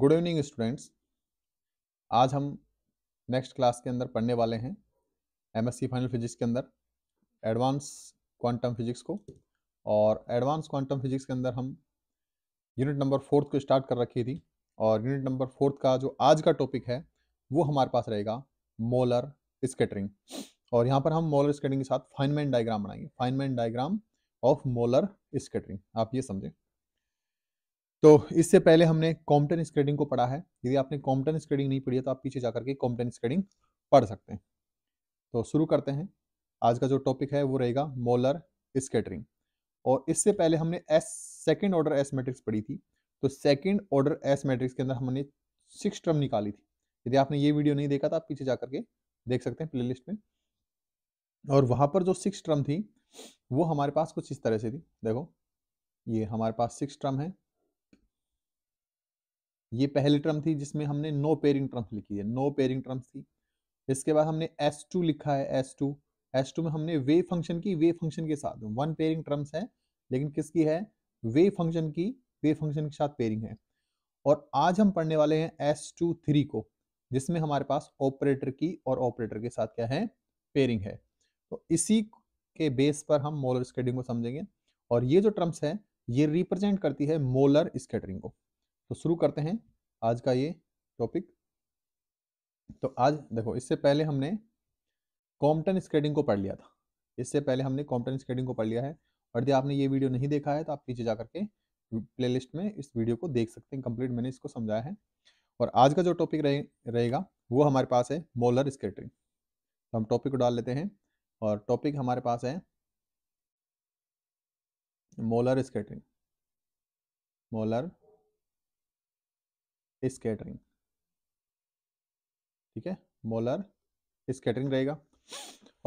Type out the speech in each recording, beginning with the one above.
Good evening students आज हम next class के अंदर पढ़ने वाले हैं एमएससी फाइनल फिजिक्स के अंदर एडवांस क्वांटम फिजिक्स को और एडवांस क्वांटम फिजिक्स के अंदर हम यूनिट नंबर फोर्थ को स्टार्ट कर रखी थी और यूनिट नंबर फोर्थ का जो आज का टॉपिक है वो हमारे पास रहेगा मोलर स्केटरिंग और यहाँ पर हम मोलर स्केटरिंग के साथ फाइनमैन डायग्राम बनाएंगे Feynman diagram of Moller scattering आप ये समझें तो इससे पहले हमने कॉम्पटन स्क्रेडिंग को पढ़ा है यदि आपने कॉम्पटन स्क्रेडिंग नहीं पढ़ी है तो आप पीछे जा के कॉम्पटन स्क्रेडिंग पढ़ सकते हैं तो शुरू करते हैं आज का जो टॉपिक है वो रहेगा मोलर स्केटरिंग और इससे पहले हमने S second order S matrix पढ़ी थी तो सेकेंड ऑर्डर एस मैट्रिक्स के अंदर हमने सिक्स टर्म निकाली थी यदि आपने ये वीडियो नहीं देखा तो आप पीछे जा करके देख सकते हैं प्लेलिस्ट में और वहाँ पर जो सिक्स टर्म थी वो हमारे पास कुछ इस तरह से थी देखो ये हमारे पास सिक्स टर्म है ये पहली टर्म थी जिसमें हमने नो पेयरिंग टर्म्स लिखी है नो पेयरिंग टर्म्स थी इसके बाद हमने एस टू लिखा है एस टू एस टू में हमने वे फंक्शन की वे फंक्शन के साथ वन पेयरिंग टर्म्स है लेकिन किसकी है वे फंक्शन की वे फंक्शन के साथ पेयरिंग है और आज हम पढ़ने वाले हैं एस टू थ्री को जिसमें हमारे पास ऑपरेटर की और ऑपरेटर के साथ क्या है पेयरिंग है तो इसी के बेस पर हम मोलर स्केटरिंग को समझेंगे और ये जो टर्म्स है ये रिप्रेजेंट करती है मोलर स्केटरिंग को तो शुरू करते हैं आज का ये टॉपिक तो आज देखो इससे पहले हमने कॉम्पटन स्केटिंग को पढ़ लिया था इससे पहले हमने कॉम्पटन स्केटिंग को पढ़ लिया है और यदि आपने ये वीडियो नहीं देखा है तो आप पीछे जा करके प्ले में इस वीडियो को देख सकते हैं कंप्लीट मैंने इसको समझाया है और आज का जो टॉपिक रहे, रहेगा वो हमारे पास है मोलर स्केटरिंग तो हम टॉपिक को डाल लेते हैं और टॉपिक हमारे पास है मोलर स्केटरिंग मोलर स्केटरिंग ठीक है मोलर स्केटरिंग रहेगा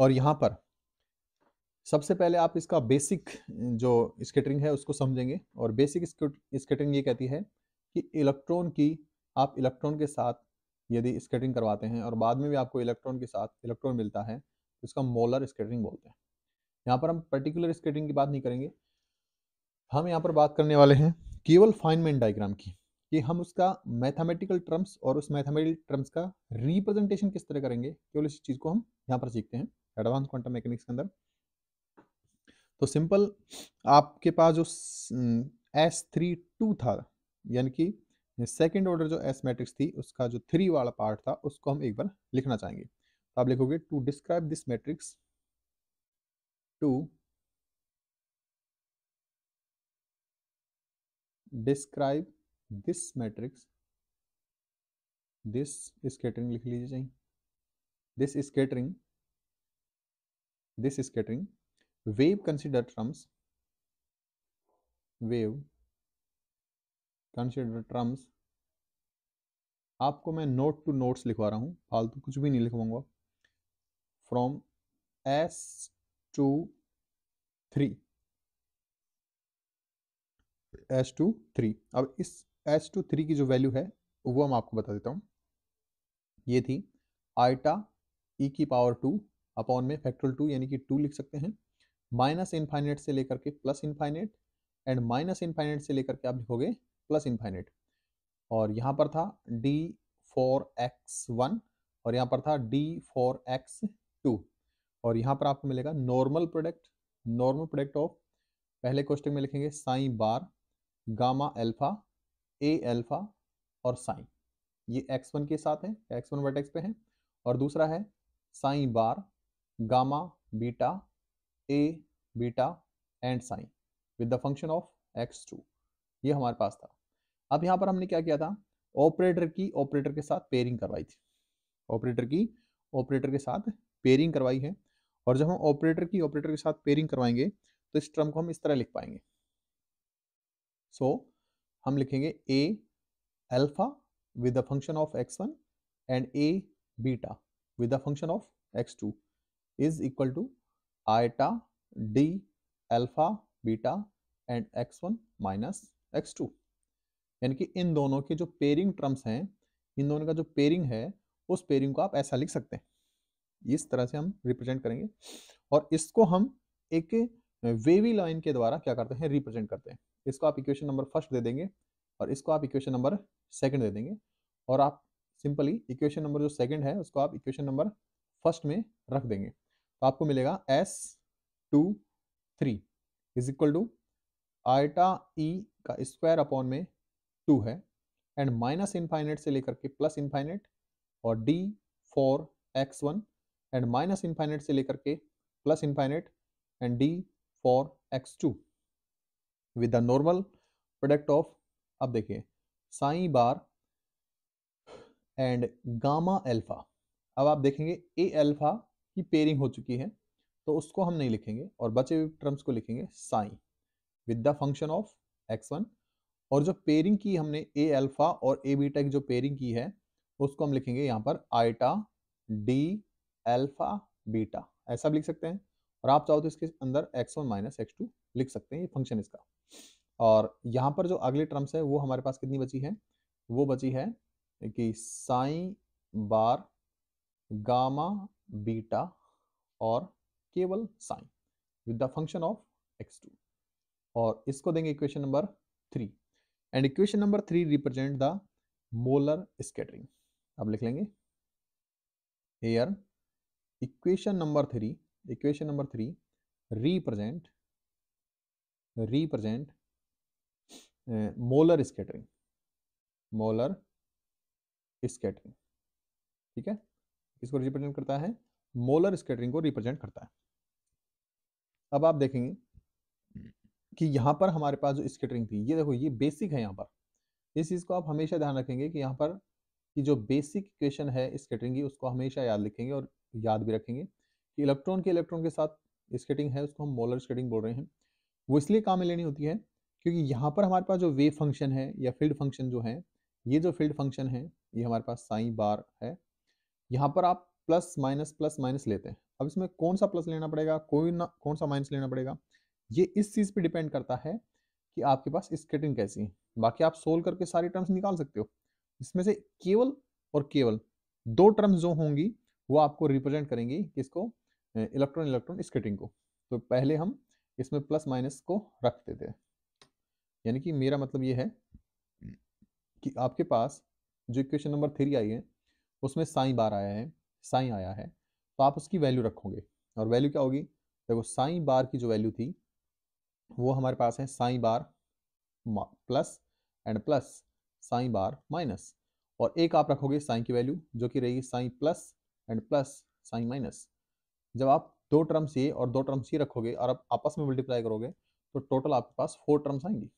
और यहां पर सबसे पहले आप इसका बेसिक जो स्केटरिंग है उसको समझेंगे और बेसिक स्केटरिंग ये कहती है कि इलेक्ट्रॉन की आप इलेक्ट्रॉन के साथ यदि स्केटरिंग करवाते हैं और बाद में भी आपको इलेक्ट्रॉन के साथ इलेक्ट्रॉन मिलता है तो इसका मोलर स्केटरिंग बोलते हैं यहाँ पर हम पर्टिकुलर स्केटरिंग की बात नहीं करेंगे हम यहाँ पर बात करने वाले हैं केवल फाइनमेंट डाइग्राम की कि हम उसका मैथमेटिकल टर्म्स और उस मैथमेटिकल टर्म्स का रिप्रेजेंटेशन किस तरह करेंगे केवल इस चीज़ को हम यहाँ पर सीखते हैं एडवांस क्वांटम मैकेनिक्स के अंदर तो सिंपल आपके पास जो एस थ्री टू था यानी कि सेकेंड ऑर्डर जो एस मैट्रिक्स थी उसका जो थ्री वाला पार्ट था उसको हम एक बार लिखना चाहेंगे तो आप लिखोगे to describe this matrix to describe this matrix this scattering लिख लीजिए चाहिए this scattering this scattering wave consider terms wave consider terms आपको मैं नोट टू नोट्स लिखवा रहा हूँ फालतू कुछ भी नहीं लिखवाऊंगा from S two three S two three अब इस एस टू थ्री की जो वैल्यू है वो हम आपको बता देता हूँ ये थी आइटा ई e की पावर टू अपॉन में फैक्ट्रल टू यानी कि टू लिख सकते हैं माइनस इनफाइनेट से लेकर के plus infinite and minus infinite से लेकर के आप लिखोगे प्लस इनफाइनेट और यहाँ पर था डी फोर एक्स वन और यहाँ पर था डी फोर एक्स टू और यहाँ पर आपको मिलेगा normal product normal product of पहले क्वेश्चन में लिखेंगे psi bar gamma alpha A alpha और साइन ये एक्स वन के साथ है एक्स वन वर्टेक्स पे है और दूसरा है psi bar gamma beta A beta and psi with the function of x two ये हमारे पास था अब यहाँ पर हमने क्या किया था ऑपरेटर की ऑपरेटर के साथ पेयरिंग करवाई थी ऑपरेटर की ऑपरेटर के साथ पेयरिंग करवाई है और जब हम ऑपरेटर की ऑपरेटर के साथ पेयरिंग करवाएंगे तो इस ट्रम को हम इस तरह लिख पाएंगे सो so, हम लिखेंगे A alpha with the function of x one and A beta with the function of x two is equal to eta D alpha beta and x one minus x two यानी कि इन दोनों के जो pairing terms हैं इन दोनों का जो pairing है उस पेयरिंग को आप ऐसा लिख सकते हैं इस तरह से हम रिप्रेजेंट करेंगे और इसको हम एक वेवी लाइन के द्वारा क्या करते हैं रिप्रेजेंट करते हैं इसको आप इक्वेशन नंबर फर्स्ट दे देंगे और इसको आप इक्वेशन नंबर सेकंड दे देंगे और आप सिंपली इक्वेशन नंबर जो सेकंड है उसको आप इक्वेशन नंबर फर्स्ट में रख देंगे तो आपको मिलेगा S two three is equal to eta E का स्क्वायर अपॉन में टू है एंड माइनस इनफाइनेट से लेकर के प्लस इनफाइनेट और D four x one and minus infinite से लेकर के plus infinite and D four x two with the normal product of अब देखिए psi bar and gamma alpha अब आप देखेंगे ए एल्फा की पेयरिंग हो चुकी है तो उसको हम नहीं लिखेंगे और बचे हुए टर्म्स को लिखेंगे psi with the function of x one और जो पेयरिंग की हमने ए एल्फा और ए बीटा की जो पेयरिंग की है उसको हम लिखेंगे यहाँ पर आइटा डी एल्फा बीटा ऐसा भी लिख सकते हैं और आप चाहो तो इसके अंदर x one minus x two लिख सकते हैं ये फंक्शन इसका और यहाँ पर जो अगली टर्म्स है वो हमारे पास कितनी बची है वो बची है कि साई बार गामा बीटा और केवल psi with the function of x two और इसको देंगे equation number three and equation number three represent the Moller scattering अब लिख लेंगे here equation number three equation number three represent represent Moller scattering Moller scattering ठीक है इसको represent करता है मोलर स्केटरिंग को रिप्रेजेंट करता है अब आप देखेंगे कि यहाँ पर हमारे पास जो स्केटरिंग थी ये देखो ये बेसिक है यहां पर इस चीज़ को आप हमेशा ध्यान रखेंगे कि यहाँ पर कि जो बेसिक इक्वेशन है स्केटरिंग की उसको हमेशा याद लिखेंगे और याद भी रखेंगे कि इलेक्ट्रॉन के इलेक्ट्रॉन के साथ स्केटिंग है उसको हम मोलर स्केटिंग बोल रहे हैं वो इसलिए काम में लेनी होती है क्योंकि यहाँ पर हमारे पास जो वेव फंक्शन है या फील्ड फंक्शन जो है ये जो फील्ड फंक्शन है ये हमारे पास साई बार है यहाँ पर आप प्लस माइनस प्लस माइनस लेते हैं अब इसमें कौन सा प्लस लेना पड़ेगा कोई ना कौन सा माइनस लेना पड़ेगा ये इस चीज़ पे डिपेंड करता है कि आपके पास स्केटिंग कैसी है बाकी आप सोल्व करके सारी टर्म्स निकाल सकते हो इसमें से केवल और केवल दो टर्म्स जो होंगी वो आपको रिप्रेजेंट करेंगी किसको इलेक्ट्रॉन इलेक्ट्रॉन स्केटिंग को तो पहले हम इसमें प्लस माइनस को रख देते हैं यानी कि मेरा मतलब ये है कि आपके पास जो इक्वेशन नंबर थ्री आई है उसमें साई बार आया है साई आया है तो आप उसकी वैल्यू रखोगे और वैल्यू क्या होगी देखो साई बार की जो वैल्यू थी वो हमारे पास है psi bar plus and plus psi bar minus और एक आप रखोगे साई की वैल्यू जो कि रहेगी psi plus and plus psi minus जब आप दो टर्म्स ये और दो टर्म्स ये रखोगे और आप आपस में मल्टीप्लाई करोगे तो टोटल आपके पास फोर टर्म्स आएंगी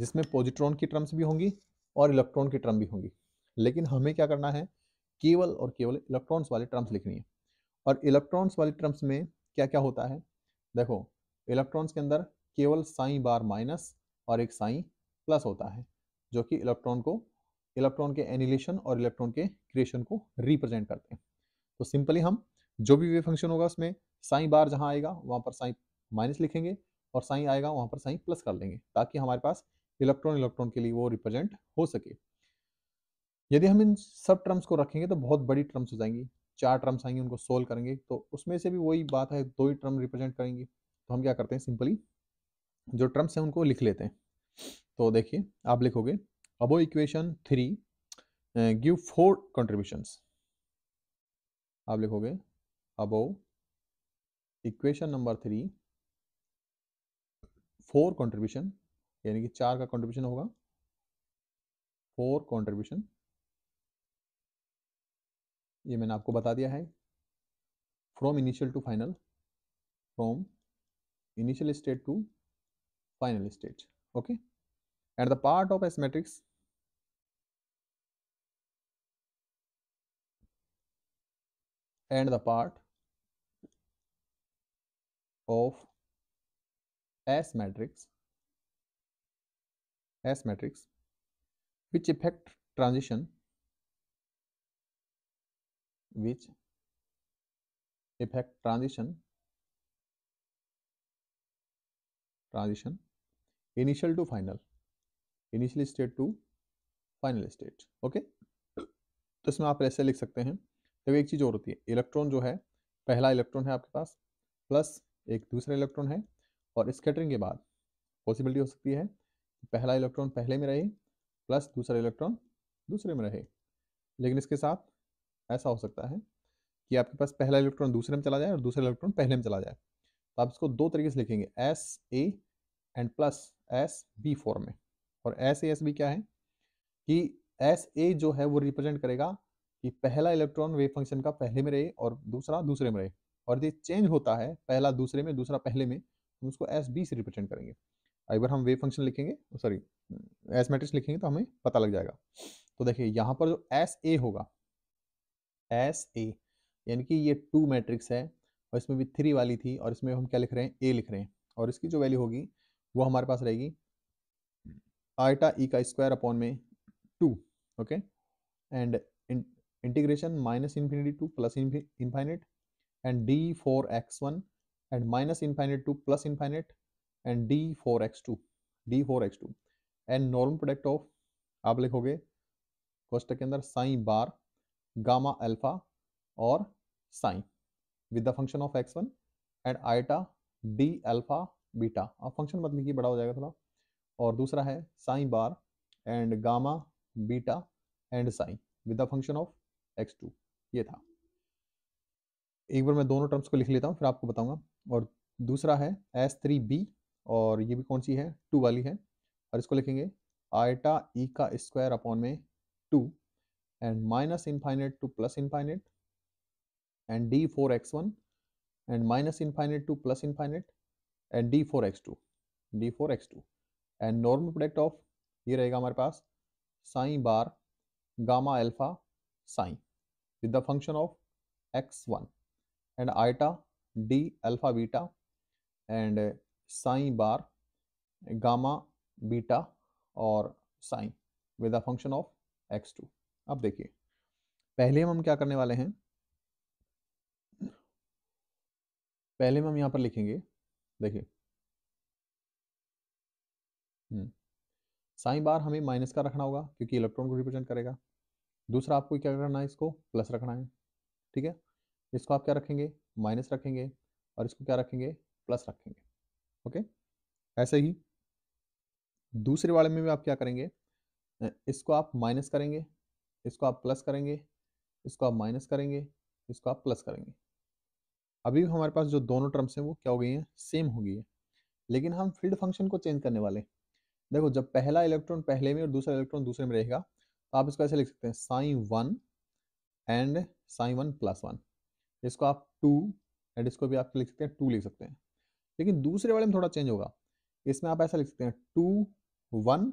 जिसमें पॉजिट्रॉन की टर्म्स भी होंगी और इलेक्ट्रॉन की टर्म भी होंगी लेकिन हमें क्या करना है केवल और केवल इलेक्ट्रॉन्स वाले टर्म्स लिखनी है और इलेक्ट्रॉन्स वाले टर्म्स में क्या क्या होता है देखो इलेक्ट्रॉन्स के अंदर केवल साई बार माइनस और एक साई प्लस होता है जो कि इलेक्ट्रॉन को इलेक्ट्रॉन के एनिलेशन और इलेक्ट्रॉन के क्रिएशन को रिप्रेजेंट करते हैं तो सिंपली हम जो भी वे फंक्शन होगा उसमें साई बार जहाँ आएगा वहाँ पर साई माइनस लिखेंगे और साइन आएगा वहां पर साइन प्लस कर लेंगे ताकि हमारे पास इलेक्ट्रॉन इलेक्ट्रॉन के लिए वो रिप्रेजेंट हो सके यदि हम इन सब टर्म्स को रखेंगे तो बहुत बड़ी टर्म्स हो जाएंगी चार टर्म्स आएंगे उनको सोल्व करेंगे तो उसमें से भी वही बात है दो ही टर्म रिप्रेजेंट करेंगे तो हम क्या करते हैं सिंपली जो टर्म्स हैं उनको लिख लेते हैं तो देखिए आप लिखोगे above equation three give four contributions आप लिखोगे above equation number three four contribution यानी कि चार का कंट्रीब्यूशन होगा फोर कंट्रीब्यूशन ये मैंने आपको बता दिया है from initial to final from initial state to final state okay at the part of S matrix and the part of S matrix S matrix which effect transition which effect transition transition initial to final initial state to final state okay okay? तो इसमें आप ऐसे लिख सकते हैं तो एक चीज़ और होती है इलेक्ट्रॉन जो है पहला इलेक्ट्रॉन है आपके पास प्लस एक दूसरा इलेक्ट्रॉन है और स्केटरिंग के बाद पॉसिबिलिटी हो सकती है पहला इलेक्ट्रॉन पहले में रहे प्लस दूसरा इलेक्ट्रॉन दूसरे में रहे लेकिन इसके साथ ऐसा हो सकता है कि आपके पास पहला इलेक्ट्रॉन दूसरे में चला जाए और दूसरा इलेक्ट्रॉन पहले में चला जाए तो आप इसको दो तरीके से लिखेंगे S A and plus S B form में और एस ए एस बी क्या है कि एस ए जो है वो रिप्रेजेंट करेगा कि पहला इलेक्ट्रॉन वेव फंक्शन का पहले में रहे और दूसरा दूसरे में रहे और ये चेंज होता है पहला दूसरे में दूसरा पहले में हम उसको एस बी से रिप्रेजेंट करेंगे अगर हम वेव फंक्शन लिखेंगे सॉरी एस मैट्रिक्स लिखेंगे तो हमें पता लग जाएगा तो देखिए यहाँ पर जो एस ए होगा एस ए यानी कि ये टू मैट्रिक्स है और इसमें भी थ्री वाली थी और इसमें हम क्या लिख रहे हैं ए लिख रहे हैं और इसकी जो वैल्यू होगी वो हमारे पास रहेगी आइटा ई e का स्क्वायर अपॉन में two okay and integration minus infinity to plus infinite and D four x one and minus infinite to plus infinite and x two and normal product of आप लिखोगे question के अंदर Sai bar gamma alpha और psi with the function of x one and eta D alpha beta आप function मत लिखिए बड़ा हो जाएगा थोड़ा और दूसरा है psi bar and gamma beta and psi with the function of x two ये था एक बार मैं दोनों टर्म्स को लिख लेता हूँ फिर आपको बताऊंगा और दूसरा है एस थ्री बी और ये भी कौन सी है टू वाली है और इसको लिखेंगे आइटा ई e का स्क्वायर अपॉन में two and minus infinite to plus infinite and D four x one and minus infinite to plus infinite and D four x two d four x two and normal product of ये रहेगा हमारे पास psi bar gamma alpha psi with the function of x one and eta D alpha beta and psi bar gamma beta और psi with function of x two अब देखिए पहले हम क्या करने वाले हैं पहले हम यहाँ पर लिखेंगे देखिए हम्म, साई बार हमें माइनस का रखना होगा क्योंकि इलेक्ट्रॉन को रिप्रेजेंट करेगा दूसरा आपको क्या करना है इसको प्लस रखना है ठीक है इसको आप क्या रखेंगे माइनस रखेंगे और इसको क्या रखेंगे प्लस रखेंगे ओके ऐसे ही दूसरे वाले में भी आप क्या करेंगे इसको आप माइनस करेंगे इसको आप प्लस करेंगे इसको आप माइनस करेंगे इसको आप प्लस करेंगे अभी हमारे पास जो दोनों टर्म्स हैं वो क्या हो गई हैं सेम हो गई है लेकिन हम फील्ड फंक्शन को चेंज करने वाले देखो जब पहला इलेक्ट्रॉन पहले में और दूसरा इलेक्ट्रॉन दूसरे में रहेगा तो आप इसको ऐसे लिख सकते हैं psi one and psi one plus one इसको आप टू एंड इसको भी आप लिख सकते हैं टू लिख सकते हैं लेकिन दूसरे वाले में थोड़ा चेंज होगा इसमें आप ऐसा लिख सकते हैं टू वन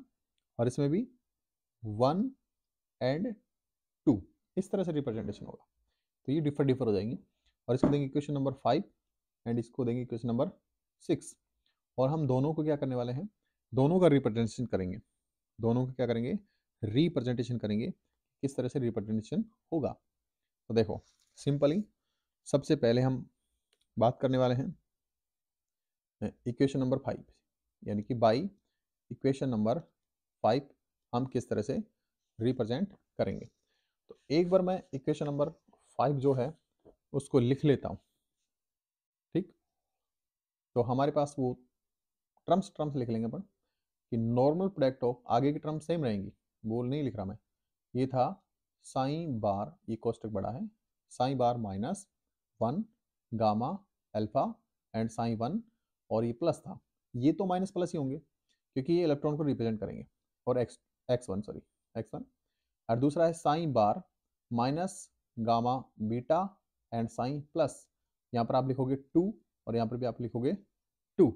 और इसमें भी वन एंड टू इस तरह से रिप्रेजेंटेशन होगा तो ये डिफर डिफर हो जाएंगी और इसको देंगे क्वेश्चन नंबर फाइव एंड इसको देंगे क्वेश्चन नंबर सिक्स और हम दोनों को क्या करने वाले हैं दोनों का रिप्रेजेंटेशन करेंगे दोनों का क्या करेंगे रिप्रेजेंटेशन करेंगे किस तरह से रिप्रेजेंटेशन होगा तो देखो सिंपली सबसे पहले हम बात करने वाले हैं इक्वेशन नंबर फाइव यानी कि बाई इक्वेशन नंबर फाइव हम किस तरह से रिप्रेजेंट करेंगे तो एक बार मैं इक्वेशन नंबर फाइव जो है उसको लिख लेता हूँ ठीक तो हमारे पास वो ट्रम्स ट्रम्स लिख लेंगे अपन कि नॉर्मल प्रोडक्ट ऑफ आगे की टर्म सेम रहेंगी बोल नहीं लिख रहा मैं ये था साई बार ये कोष्टक बड़ा है psi bar minus one gamma alpha and psi one और ये प्लस था ये तो माइनस प्लस ही होंगे क्योंकि ये इलेक्ट्रॉन को रिप्रेजेंट करेंगे और x x one sorry x one और दूसरा है psi bar minus gamma beta and psi plus यहाँ पर आप लिखोगे टू और यहाँ पर भी आप लिखोगे टू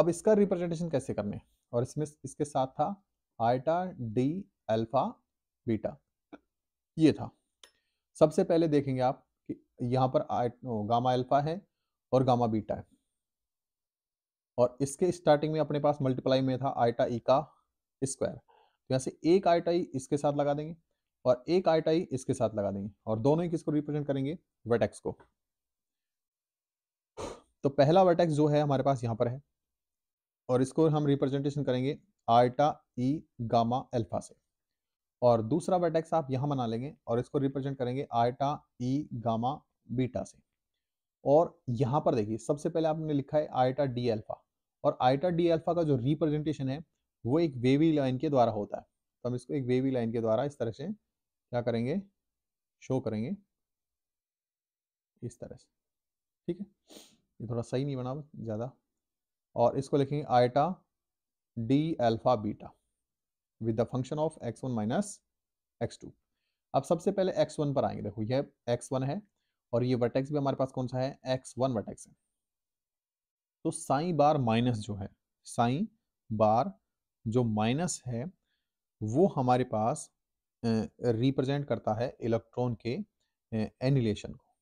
अब इसका रिप्रेजेंटेशन कैसे करने और इसमें इसके साथ था आइटा डी अल्फा बीटा ये था सबसे पहले देखेंगे आप यहाँ पर गामा अल्फा है और गामा बीटा है और इसके स्टार्टिंग में अपने पास मल्टीप्लाई में था आइटा ई का स्क्वायर तो यहाँ से एक आइटा ई इसके साथ लगा देंगे और एक आइटा ई इसके साथ लगा देंगे और दोनों ही किसको रिप्रेजेंट करेंगे वेटेक्स को तो पहला वेटेक्स जो है हमारे पास यहाँ पर है और इसको हम रिप्रेजेंटेशन करेंगे आइटा ई गामा एल्फा से और दूसरा वर्टेक्स आप यहाँ बना लेंगे और इसको रिप्रेजेंट करेंगे आयटा ई गामा बीटा से और यहाँ पर देखिए सबसे पहले आपने लिखा है आइटा डी अल्फा और आइटा डी अल्फा का जो रिप्रेजेंटेशन है वो एक वेवी लाइन के द्वारा होता है तो हम इसको एक वेवी लाइन के द्वारा इस तरह से क्या करेंगे शो करेंगे इस तरह से ठीक है ये थोड़ा सही नहीं बना ज़्यादा और इसको लिखेंगे eta D alpha beta with the function of x one minus x two अब सबसे पहले एक्स वन पर आएंगे देखो यह एक्स वन है और ये वर्टेक्स भी हमारे पास कौन सा है एक्स वन वर्टेक्स है तो साई बार माइनस जो है साई बार जो माइनस है वो हमारे पास रिप्रेजेंट करता है इलेक्ट्रॉन के एनिलेशन को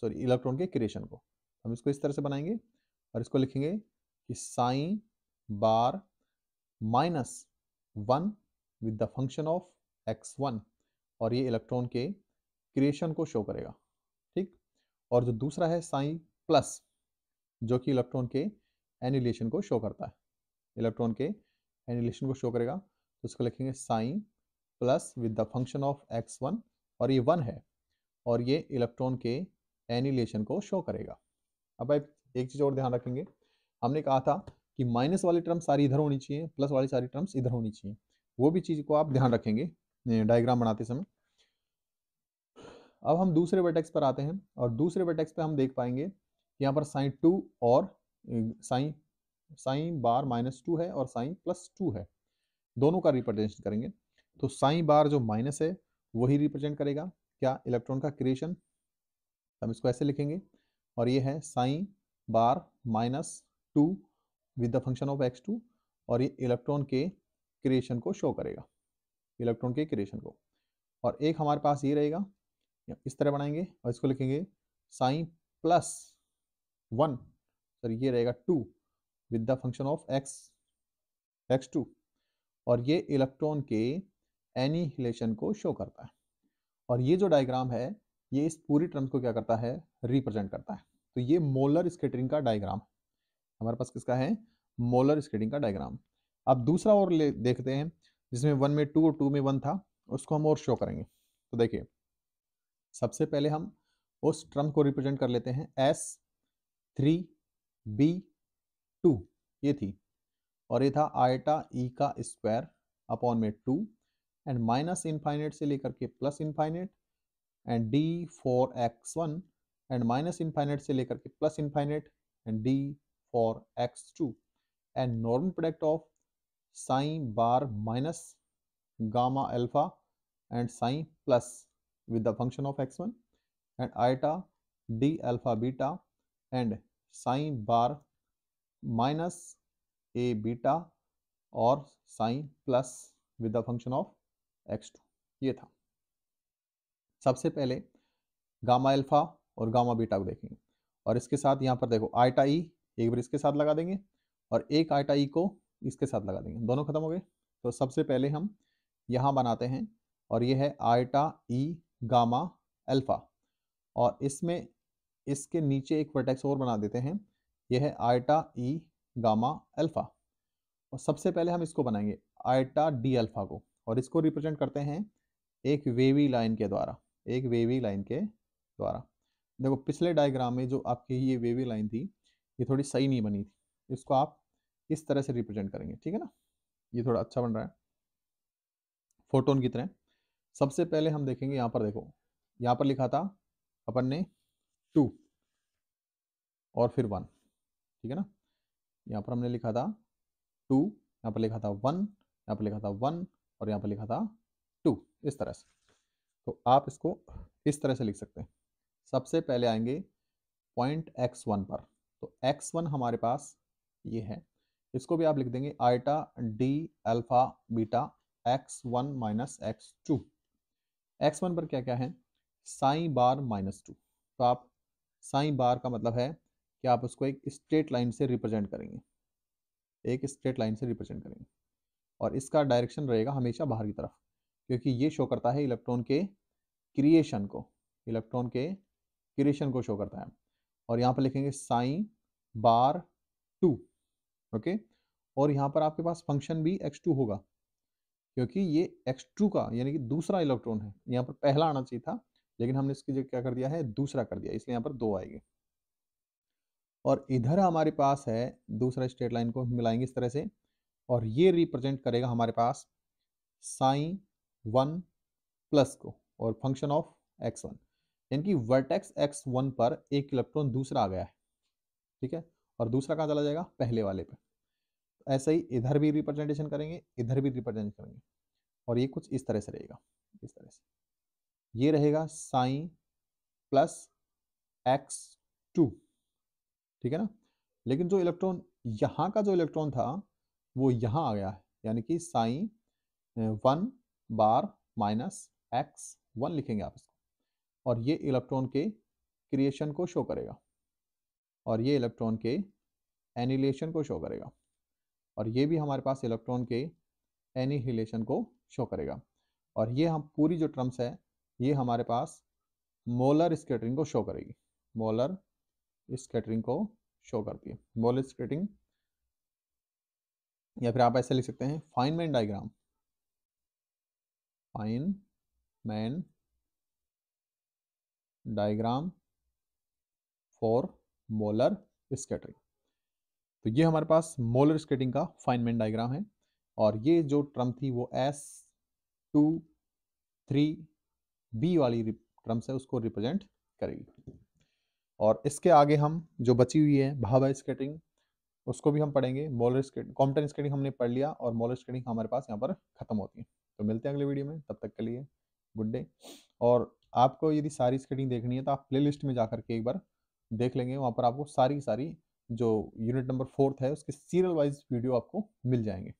सॉरी इलेक्ट्रॉन के क्रिएशन को हम इसको इस तरह से बनाएंगे और इसको लिखेंगे कि psi bar minus one with the function of x one और ये इलेक्ट्रॉन के क्रिएशन को शो करेगा ठीक और जो दूसरा है साई प्लस जो कि इलेक्ट्रॉन के एनिलेशन को शो करता है इलेक्ट्रॉन के एनिलेशन को शो करेगा तो इसको लिखेंगे psi plus with the function of x one और ये वन है और ये इलेक्ट्रॉन के एनिलेशन को शो करेगा अब भाई एक चीज़ और ध्यान रखेंगे हमने कहा था कि माइनस वाली टर्म सारी इधर होनी चाहिए प्लस वाली सारी टर्म्स इधर होनी चाहिए वो भी चीज़ को आप ध्यान रखेंगे डायग्राम बनाते समय अब हम दूसरे वर्टेक्स पर आते हैं और दूसरे वर्टेक्स पर हम देख पाएंगे यहाँ पर साइन टू और psi psi bar minus two है और साइन प्लस टू है दोनों का रिप्रेजेंटेशन करेंगे तो साइन बार जो माइनस है वही रिप्रेजेंट करेगा क्या इलेक्ट्रॉन का क्रिएशन हम इसको ऐसे लिखेंगे और ये है psi bar minus two with the function of x two और ये इलेक्ट्रॉन के क्रिएशन को शो करेगा इलेक्ट्रॉन के क्रिएशन को और एक हमारे पास ये रहेगा इस तरह बनाएंगे और इसको लिखेंगे साइन प्लस वन सर ये रहेगा two with the function of x x two और ये इलेक्ट्रॉन के एनीहिलेशन को शो करता है और ये जो डायग्राम है ये इस पूरी टर्म्स को क्या करता है रिप्रेजेंट करता है तो ये मोलर स्केटरिंग का डायग्राम है हमारे पास किसका है मोलर स्केटिंग का डायग्राम अब दूसरा और ले देखते हैं जिसमें वन में टू और टू में वन था उसको हम और शो करेंगे तो देखिए सबसे पहले हम उस ट्रम को रिप्रेजेंट कर लेते हैं एस थ्री बी टू ये थी और ये था आयटा ई e का स्क्वायर अपॉन में टू एंड माइनस इनफाइनेट से लेकर के plus infinite and D four x one and minus infinite से लेकर के plus infinite and D for x2 and normal product of sin bar minus gamma alpha and sin plus with the function of x1 and iota d alpha beta and sin bar minus a beta or sin plus with the function of x2 two ये था सबसे पहले gamma alpha और gamma beta को देखेंगे और इसके साथ यहाँ पर देखो आइटा ई एक बार इसके साथ लगा देंगे और एक आटा ई को इसके साथ लगा देंगे दोनों खत्म हो गए तो सबसे पहले हम यहाँ बनाते हैं और ये है आटा ई गामा अल्फ़ा और इसमें इसके नीचे एक वर्टेक्स और बना देते हैं यह है आयटा ई गामा अल्फ़ा और सबसे पहले हम इसको बनाएंगे आयटा डी अल्फ़ा को और इसको रिप्रेजेंट करते हैं एक वेवी लाइन के द्वारा एक वेवी लाइन के द्वारा देखो पिछले डायग्राम में जो आपकी ये वेवी लाइन थी ये थोड़ी सही नहीं बनी थी इसको आप इस तरह से रिप्रेजेंट करेंगे ठीक है ना ये थोड़ा अच्छा बन रहा है फोटोन की तरह सबसे पहले हम देखेंगे यहाँ पर देखो यहाँ पर लिखा था अपन ने टू और फिर वन ठीक है ना यहाँ पर हमने लिखा था टू यहाँ पर लिखा था वन यहाँ पर लिखा था वन और यहाँ पर लिखा था टू इस तरह से तो आप इसको इस तरह से लिख सकते हैं सबसे पहले आएंगे पॉइंट एक्स वन पर तो एक्स वन हमारे पास ये है इसको भी आप लिख देंगे eta D alpha beta x one minus x two x one पर क्या क्या है साई बार माइनस टू तो आप साई बार का मतलब है कि आप उसको एक स्ट्रेट लाइन से रिप्रेजेंट करेंगे एक स्ट्रेट लाइन से रिप्रेजेंट करेंगे और इसका डायरेक्शन रहेगा हमेशा बाहर की तरफ क्योंकि ये शो करता है इलेक्ट्रॉन के क्रिएशन को इलेक्ट्रॉन के क्रिएशन को शो करता है और यहाँ पर लिखेंगे साइन बार टू ओके और यहाँ पर आपके पास फंक्शन भी एक्स टू होगा क्योंकि ये एक्स टू का यानी कि दूसरा इलेक्ट्रॉन है यहाँ पर पहला आना चाहिए था लेकिन हमने इसकी जगह क्या कर दिया है दूसरा कर दिया इसलिए यहाँ पर दो आएंगे और इधर हमारे पास है दूसरा स्ट्रेट लाइन को मिलाएंगे इस तरह से और ये रिप्रेजेंट करेगा हमारे पास साइन वन प्लस को और फंक्शन ऑफ एक्स वन यानी कि वर्टेक्स एक्स वन पर एक इलेक्ट्रॉन दूसरा आ गया है ठीक है और दूसरा कहाँ चला जाएगा पहले वाले पे तो ऐसे ही इधर भी रिप्रेजेंटेशन करेंगे इधर भी रिप्रेजेंट करेंगे और ये कुछ इस तरह से रहेगा इस तरह से ये रहेगा साइन प्लस एक्स टू ठीक है ना लेकिन जो इलेक्ट्रॉन यहाँ का जो इलेक्ट्रॉन था वो यहाँ आ गया है यानी कि psi one bar minus x one लिखेंगे आप इसको और ये इलेक्ट्रॉन के क्रिएशन को शो करेगा और ये इलेक्ट्रॉन के एनिलेशन को शो करेगा और ये भी हमारे पास इलेक्ट्रॉन के एनिहिलेशन को शो करेगा और ये हम पूरी जो ट्रम्स है ये हमारे पास मोलर स्केटरिंग को शो करेगी मोलर स्केटरिंग को शो करती है मोलर स्केटरिंग या फिर आप ऐसे लिख सकते हैं Feynman diagram Feynman diagram for Moller scattering तो ये हमारे पास मोलर स्केटिंग का फाइनमेंट डायग्राम है और ये जो ट्रम थी वो एस टू थ्री बी वाली ट्रम से उसको रिप्रेजेंट करेगी और इसके आगे हम जो बची हुई है भाभा स्केटिंग उसको भी हम पढ़ेंगे मोलर स्केटिंग कॉम्प्टन स्केटिंग हमने पढ़ लिया और मोलर स्केटिंग हमारे पास यहाँ पर ख़त्म होती है तो मिलते हैं अगले वीडियो में तब तक के लिए गुड डे और आपको यदि सारी स्केटिंग देखनी है तो आप प्ले में जा करके एक बार देख लेंगे वहाँ पर आपको सारी सारी जो यूनिट नंबर फोर्थ है उसके सीरियल वाइज वीडियो आपको मिल जाएंगे